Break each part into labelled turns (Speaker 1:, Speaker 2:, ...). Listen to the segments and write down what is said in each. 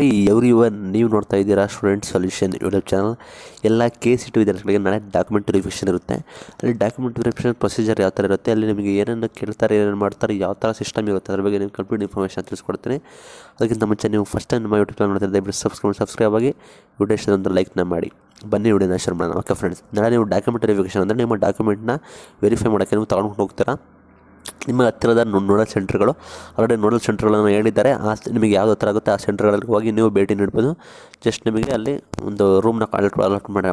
Speaker 1: I every one ನೀವು ನೋಡ್ತಾ ಇದ್ದೀರಾ ಸ್ಟೂಡೆಂಟ್ ಸೊಲ್ಯೂಷನ್ ಯೂಟ್ಯೂಬ್ ಚಾನಲ್ ಎಲ್ಲ ಕೆ ಸಿ ಟಿ ವಿದ್ಯಾರ್ಥಿಗಳಿಗೆ ನಾಳೆ ಡಾಕ್ಯುಮೆಂಟ್ ವೆರಿಫಿಕೇಷನ್ ಇರುತ್ತೆ ಅಲ್ಲಿ ಡಾಕ್ಯುಮೆಂಟ್ ವೆರಿಫಿಕೇಷನ್ ಪ್ರೊಸೀಜರ್ ಯಾವ ಥರ ಇರುತ್ತೆ ಅಲ್ಲಿ ನಿಮಗೆ ಏನೇನು ಕೇಳ್ತಾರೆ ಏನೇನು ಮಾಡ್ತಾರೆ ಯಾವ ಥರ ಸಿಸ್ಟಮ್ ಇರುತ್ತೆ ಅದ್ರ ಬಗ್ಗೆ ನೀವು ಕಂಪ್ಲೀಟ್ ಇನ್ಫಾರ್ಮೇಷನ್ ತಿಳಿಸ್ಕೊಡ್ತೀನಿ ಅದಕ್ಕಿಂತ ಮುಂಚೆ ನೀವು ಫಸ್ಟ್ ಟೈಮ್ ನಮ್ಮ ಯೂಟ್ಯೂಬ್ ಚಾನಲ್ ನೋಡ್ತಾ ದಯವಿಟ್ಟು ಸಬ್ಸ್ಕ್ರೈಬ್ ಸಬ್ಸ್ಕ್ರೈಬ್ ಆಗಿ ವಿಡಿಯೋ ಒಂದು ಲೈಕ್ನ ಮಾಡಿ ಬನ್ನಿ ವಿಡಿಯೋನ ಶೇರ್ ಮಾಡೋಣ ಓಕೆ ಫ್ರೆಂಡ್ಸ್ ನಾಳೆ ನೀವು ಡಾಕ್ಯುಮೆಂಟ್ ವೆರಿಫಿಕೇಷನ್ ಅಂದರೆ ನಿಮ್ಮ ಡಾಕ್ಯುಮೆಂಟ್ನ ವೆರಿಫೈ ಮಾಡೋಕ್ಕೆ ನೀವು ತಗೊಂಡು ಹೋಗ್ತೀರಾ ನಿಮ್ಮ ಹತ್ತಿರದ ನೋಡಲ್ ಸೆಂಟರ್ಗಳು ಆಲ್ರೆಡಿ ನೋಡಲ್ ಸೆಂಟರ್ಗಳನ್ನು ಹೇಳಿದ್ದಾರೆ ಆ ನಿಮಗೆ ಯಾವ್ದು ಹತ್ರ ಆಗುತ್ತೆ ಆ ಸೆಂಟರ್ಗಳಲ್ಲಿ ಹೋಗಿ ನೀವು ಭೇಟಿ ನೀಡ್ಬೋದು ಜಸ್ಟ್ ನಿಮಗೆ ಅಲ್ಲಿ ಒಂದು ರೂಮ್ನ ಅಲಾಟ್ ಅಲಾಟ್ ಮಾಡಿ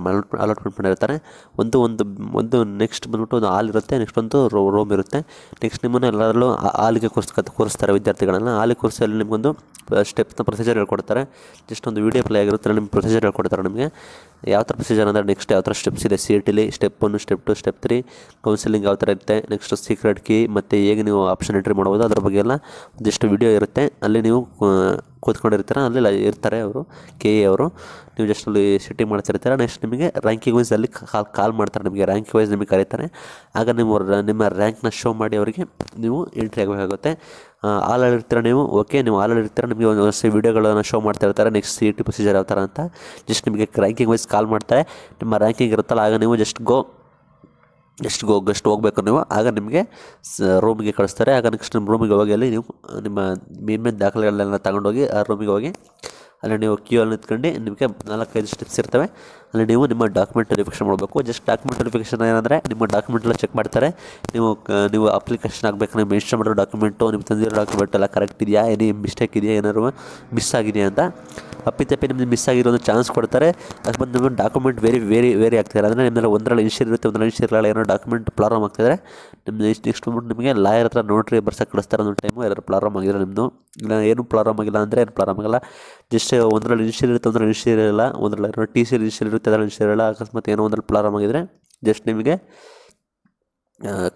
Speaker 1: ಅಲಾಟ್ಮೆಂಟ್ ಮಾಡಿರ್ತಾರೆ ಒಂದು ಒಂದು ಒಂದು ನೆಕ್ಸ್ಟ್ ಬಂದ್ಬಿಟ್ಟು ಒಂದು ಹಾಲ್ ಇರುತ್ತೆ ನೆಕ್ಸ್ಟ್ ಒಂದು ರೂಮ್ ಇರುತ್ತೆ ನೆಕ್ಸ್ಟ್ ನಿಮ್ಮನ್ನು ಎಲ್ಲರಲ್ಲೂ ಹಾಲಿಗೆ ಕೋರ್ಸ್ ಕೂರಿಸ್ತಾರೆ ವಿದ್ಯಾರ್ಥಿಗಳನ್ನು ಹಾಲಿಗೆ ಕೂರಿಸಲ್ಲಿ ನಿಮಗೊಂದು ಸ್ಟೆಪ್ನ ಪ್ರೊಸೀಜರ್ ಹೇಳ್ಕೊಡ್ತಾರೆ ಜಸ್ಟ್ ಒಂದು ವೀಡಿಯೋ ಪ್ಲೇ ಆಗಿರುತ್ತೆ ನಿಮ್ಮ ಪ್ರೊಸೀಜರ್ ಹೇಳ್ಕೊಡ್ತಾರೆ ನಿಮಗೆ ಯಾವ ಥರ ಪ್ರೊಸೀಜರ್ ಅಂದರೆ ನೆಕ್ಸ್ಟ್ ಯಾವ ಥರ ಸ್ಟೆಪ್ಸ್ ಇದೆ C E step one step two step three counselling ಯಾವ ಥರ ಇರುತ್ತೆ ನೆಕ್ಸ್ಟ್ ಸೀಕ್ರೆಟ್ ಕೀ ಮತ್ತು ಹೇಗೆ ನೀವು ಆಪ್ಷನ್ ಎಂಟ್ರಿ ಮಾಡ್ಬೋದು ಅದ್ರ ಬಗ್ಗೆ ಎಲ್ಲ ಒಂದಿಷ್ಟು ವಿಡಿಯೋ ಇರುತ್ತೆ ಅಲ್ಲಿ ನೀವು ಕೂತ್ಕೊಂಡಿರ್ತೀರ ಅಲ್ಲಿ ಇರ್ತಾರೆ ಅವರು ಕೆ ಎ ಅವರು ನೀವು ಜಸ್ಟ್ ಅಲ್ಲಿ ಮಾಡ್ತಾ ಮಾಡ್ತಿರ್ತೀರ ನೆಕ್ಸ್ಟ್ ನಿಮಗೆ ರ್ಯಾಂಕಿಂಗ್ ವೈಸ್ ಅಲ್ಲಿ ಕಾಲ್ ಕಾಲ್ ಮಾಡ್ತಾರೆ ನಿಮಗೆ ರ್ಯಾಂಕಿಂಗ್ ವೈಸ್ ನಿಮಗೆ ಕರೀತಾರೆ ಆಗ ನಿಮ್ಮ ನಿಮ್ಮ ರ್ಯಾಂಕ್ನ ಶೋ ಮಾಡಿ ಅವರಿಗೆ ನೀವು ಎಂಟ್ರಿ ಆಗಬೇಕಾಗುತ್ತೆ ಆಲಲ್ಲಿರ್ತೀರ ನೀವು ಓಕೆ ನೀವು ಆಲಲ್ಲಿರ್ತೀರ ನಿಮಗೆ ಒಂದು ವಿಡಿಯೋಗಳನ್ನು ಶೋ ಮಾಡ್ತಾ ಇರ್ತಾರೆ ನೆಕ್ಸ್ಟ್ ಸಿ ಟಿ ಪ್ರೊಸೀಜರ್ ಯಾವ ಥರ ಅಂತ ಜಸ್ಟ್ ನಿಮಗೆ ರ್ಯಾಂಕಿಂಗ್ ವೈಸ್ ಕಾಲ್ ಮಾಡ್ತಾರೆ ನಿಮ್ಮ ರ್ಯಾಂಕಿಂಗ್ ಇರುತ್ತಲ್ಲ ಆಗ ನೀವು ಜಸ್ಟ್ ಗೋ ಎಷ್ಟು ಹೋಗಿ ಎಷ್ಟು ಹೋಗ್ಬೇಕು ನೀವು ಆಗ ನಿಮಗೆ ರೂಮಿಗೆ ಕಳಿಸ್ತಾರೆ ಆಗ ನೆಕ್ಸ್ಟ್ ನಿಮ್ಮ ರೂಮಿಗೆ ಹೋಗಿ ಅಲ್ಲಿ ನೀವು ನಿಮ್ಮ ಮೇನ್ ಮೇನ್ ದಾಖಲೆಗಳನ್ನೆಲ್ಲ ತಗೊಂಡೋಗಿ ಆ ರೂಮಿಗೆ ಹೋಗಿ ಅಲ್ಲಿ ನೀವು ಕ್ಯೂ ಅಲ್ಲಿ ನಿಂತ್ಕೊಂಡು ನಿಮಗೆ ನಾಲ್ಕೈದು ಸ್ಟೆಪ್ಸ್ ಇರ್ತವೆ ಅಲ್ಲಿ ನೀವು ನಿಮ್ಮ ಡಾಕ್ಯುಮೆಂಟ್ ವೆರಿಫಿಕೇಷನ್ ಮಾಡಬೇಕು ಜಸ್ಟ್ ಡಾಕ್ಯುಮೆಂಟ್ ವೆರಿಫಿಕೇಷನ್ ಏನಂದರೆ ನಿಮ್ಮ ಡಾಕ್ಯುಮೆಂಟ್ಲ ಚೆಕ್ ಮಾಡ್ತಾರೆ ನೀವು ನೀವು ಅಪ್ಲಿಕೇಶನ್ ಆಗಬೇಕು ನೀವು ಮೆನ್ಷನ್ ಮಾಡಿರೋ ಡಾಕ್ಯುಮೆಂಟು ನಿಮ್ಮ ತಂದಿರೋ ಡಾಕ್ಯುಮೆಂಟ್ ಎಲ್ಲ ಕರೆಕ್ಟ್ ಇದೆಯಾ ಏನೇ ಮಿಸ್ಟೇಕ್ ಇದೆಯಾ ಏನಾದ್ರು ಮಿಸ್ ಆಗಿದೆಯಾ ಅಂತ ಅಪ್ಪಿತಪ್ಪಿ ನಿಮ್ದು ಮಿಸ್ ಆಗಿರೋ ಒಂದು ಚಾನ್ಸ್ ಕೊಡ್ತಾರೆ ಬಂದು ನಿಮ್ಮ ಡಾಕ್ಯುಮೆಂಟ್ ವೇರಿ ವೆರಿ ವೇರಿ ಆಗ್ತಾರೆ ಅಂದರೆ ನಿಮ್ಮೆಲ್ಲ ಒಂದರಲ್ಲಿ ಇನ್ಶೂರ್ ಇರುತ್ತೆ ಒಂದರಲ್ಲಿ ಇನ್ಶೂರ್ ಇರಲ್ಲ ಏನೋ ಡಾಕ್ಯುಮೆಂಟ್ ಪ್ರಾಬ್ಲಮ್ ಆಗ್ತಿದ್ರೆ ನಿಮ್ಮ ನೆಕ್ಸ್ಟ್ ನೆಕ್ಸ್ಟ್ ಬಂದ್ಬಿಟ್ಟು ನಿಮಗೆ ಲಾಯರ್ ಹತ್ರ ನೋಟ್ರಿ ಬರ್ಸಕ್ಕೆ ಕಳಿಸ್ತಾರೆ ಒಂದು ಟೈಮು ಎಲ್ಲರೂ ಪ್ರಾರಂಭ ಆಗಿಲ್ಲ ನಿಮ್ಮದು ಇಲ್ಲ ಏನು ಪ್ರಾರಂಭ ಆಗಿಲ್ಲ ಅಂದರೆ ಏನು ಪ್ರಾರಂಭ ಆಗಲ್ಲ ಜಸ್ಟ್ ಒಂದ್ರಲ್ಲಿ ಒಂದರಲ್ಲಿ ಇನಿಷಿಯಲ್ ಇರುತ್ತೆ ಒಂದರಲ್ಲಿ ಇನಿಷಿಯಲ್ ಇರಲ್ಲ ಒಂದರಲ್ಲಿ ಟಿ ಸಿ ಇನಿಷಿಯಲ್ ಇರುತ್ತೆ ಅದರಲ್ಲಿ ಇನಿಷಿಯಲ್ ಇರಲ್ಲ ಅಕಸ್ಮಾತ್ ಏನೋ ಒಂದರಲ್ಲಿ ಪ್ಲಾರಾಮ್ ಆಗಿದ್ರೆ ಜಸ್ಟ್ ನಿಮಗೆ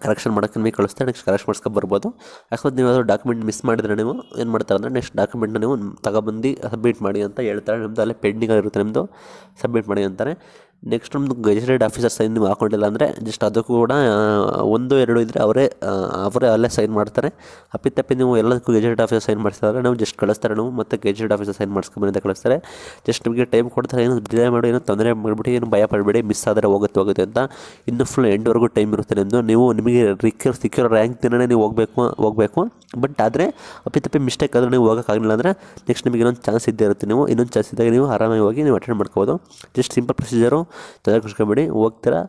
Speaker 1: ಕರೆಕ್ಷನ್ ಮಾಡೋಕ್ಕೆ ನಿಮಗೆ ಕಳಿಸ್ತಾ ನೆಕ್ಸ್ಟ್ ಕರೆಕ್ಷನ್ ಮಾಡ್ಸ್ಕೊಂಡು ಬರ್ಬೋದು ಅಕಸ್ಮಾತ್ ನೀವು ಯಾವುದೋ ಡಾಕ್ಯುಮೆಂಟ್ ಮಿಸ್ ಮಾಡಿದರೆ ನೀವು ಏನು ಮಾಡ್ತಾರೆ ಅಂದರೆ ನೆಕ್ಸ್ಟ್ ಡಾಕ್ಯುಮೆಂಟ್ನ ನೀವು ತಗೊಬಂದು ಸಬ್ಮಿಟ್ ಮಾಡಿ ಅಂತ ಹೇಳ್ತಾರೆ ನಿಮ್ಮದು ಅಲ್ಲೇ ಪೆಂಡಿಂಗ್ ಆಗಿರುತ್ತೆ ನಿಮ್ಮದು ಸಬ್ಮಿಟ್ ಮಾಡಿ ಅಂತಾರೆ ನೆಕ್ಸ್ಟ್ ನಮ್ಮದು ಗಜೆಟೆಡ್ ಆಫೀಸರ್ ಸೈನ್ ನೀವು ಹಾಕೊಂಡಿಲ್ಲ ಅಂದರೆ ಜಸ್ಟ್ ಅದಕ್ಕೂ ಕೂಡ ಒಂದು ಎರಡು ಇದ್ದರೆ ಅವರೇ ಅವರೇ ಅಲ್ಲೇ ಸೈನ್ ಮಾಡ್ತಾರೆ ಅಪ್ಪಿತಪ್ಪಿ ನೀವು ಎಲ್ಲದಕ್ಕೂ ಗಜೆಟೆಡ್ ಆಫೀಸರ್ ಸೈನ್ ಮಾಡ್ತಾರೆ ನಾವು ಜಸ್ಟ್ ಕಳಿಸ್ತಾರೆ ನಾವು ಮತ್ತು ಗಜೆಟೆಡ್ ಆಫೀಸರ್ ಸೈನ್ ಮಾಡಿಸ್ಕೊಂಡು ಅಂತ ಕಳಿಸ್ತಾರೆ ಜಸ್ಟ್ ನಿಮಗೆ ಟೈಮ್ ಕೊಡ್ತಾರೆ ಏನು ಡಿಲೇ ಮಾಡಿ ಏನೋ ತೊಂದರೆ ಮಾಡಿಬಿಟ್ಟು ಏನು ಭಯ ಪಡಬೇಡಿ ಮಿಸ್ ಆದರೆ ಹೋಗುತ್ತೆ ಹೋಗುತ್ತೆ ಅಂತ ಇನ್ನು ಫುಲ್ ಎಂಡ್ವರೆಗೂ ಟೈಮ್ ಇರುತ್ತೆ ನಿಮ್ಮದು ನೀವು ನಿಮಗೆ ರಿಕ್ಯೂರ್ ಸಿಕ್ಯೂರ್ ರ್ಯಾಂಕ್ ತಿನ್ನೇ ನೀವು ಹೋಗಬೇಕು ಹೋಗಬೇಕು ಬಟ್ ಆದರೆ ಅಪ್ಪಿತಪ್ಪಿ ಮಿಸ್ಟೇಕ್ ಆದರೆ ನೀವು ಹೋಗೋಕ್ಕಾಗಲಿಲ್ಲ ಅಂದರೆ ನೆಕ್ಸ್ಟ್ ನಿಮಗೆ ಇನ್ನೊಂದು ಚಾನ್ಸ್ ಇದ್ದೇ ಇರುತ್ತೆ ನೀವು ಇನ್ನೊಂದು ಚಾನ್ಸ್ ಇದ್ದಾಗ ನೀವು ಆರಾಮಾಗಿ ಹೋಗಿ ನೀವು ಅಟೆಂಡ್ ಮಾಡ್ಕೋಬೋದು ಜಸ್ಟ್ ಸಿಂಪಲ್ ಪ್ರೊಸೀಜರು ತಲೆ ಹೋಗ್ತೀರಾ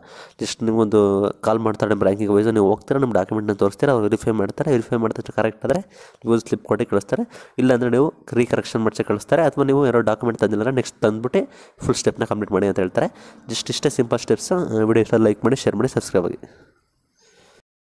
Speaker 1: ಜಸ್ಟ್ ನಿಮಗೊಂದು ಕಾಲ್ ಮಾಡ್ತಾರೆ ಬ್ಯಾಂಕಿಂಗ್ ವೈಸ್ ನೀವು ಹೋಗ್ತೀರಾ ನಮ್ಮ ಡಾಕ್ಯುಮೆಂಟ್ನ ತೋರಿಸ್ತೀರಾ ಅವ್ರು ವೆರಿಫೈ ಮಾಡ್ತಾರೆ ವೆರಿಫೈ ಮಾಡಿದಷ್ಟು ಕರೆಕ್ಟ್ ಆದರೆ ನೀವು ಸ್ಲಿಪ್ ಕೊಟ್ಟು ಕಳಿಸ್ತಾರೆ ಇಲ್ಲಾಂದರೆ ನೀವು ಕರೆಕ್ಷನ್ ಮಾಡಿಸಿ ಕಳಿಸ್ತಾರೆ ಅಥವಾ ನೀವು ಯಾರೋ ಡಾಕ್ಯುಮೆಂಟ್ ತಂದಿಲ್ಲ ನೆಕ್ಸ್ಟ್ ತಂದುಬಿಟ್ಟು ಫುಲ್ ಸ್ಟೆಪ್ನ ಕಂಪ್ಲೀಟ್ ಮಾಡಿ ಅಂತ ಹೇಳ್ತಾರೆ ಜಸ್ಟ್ ಇಷ್ಟೇ ಸಿಂಪಲ್ ಸ್ಟೆಪ್ಸ್ ವಿಡಿಯೋ ಇಷ್ಟ ಲೈಕ್ ಮಾಡಿ ಶೇರ್ ಮಾಡಿ ಸಬ್ಸ್ಕ್ರೈಬ್ ಆಗಿ